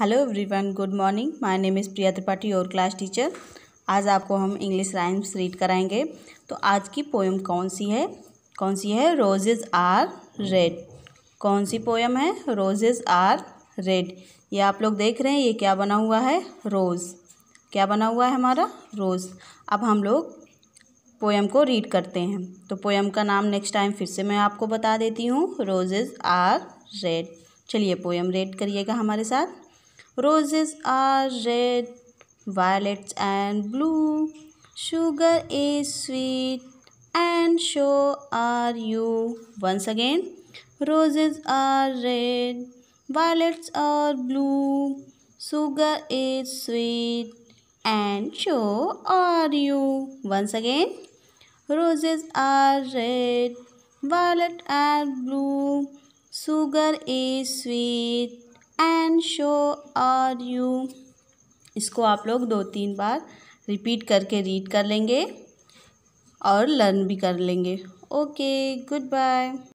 Hello everyone good morning my name is Priya Tripathi और class teacher आज आपको हम इंग्लिश राइम्स रीड कराएंगे तो आज की पोएम कौन सी है कौन सी है रोजेज़ आर रेड कौन सी पोएम है रोजेज़ आर रेड ये आप लोग देख रहे हैं ये क्या बना हुआ है रोज़ क्या बना हुआ है हमारा रोज़ अब हम लोग पोएम को रीड करते हैं तो पोएम का नाम नेक्स्ट टाइम फिर से मैं आपको बता देती हूँ रोजेज़ आर रेड चलिए पोएम रेड करिएगा हमारे साथ Roses are red, violets and blue. Sugar is sweet and so are you. Once again, roses are red, violets are blue. Sugar is sweet and so are you. Once again, roses are red, violet and blue. Sugar is sweet and so are you इसको आप लोग दो तीन बार repeat करके read कर लेंगे और learn भी कर लेंगे ओके गुड बाय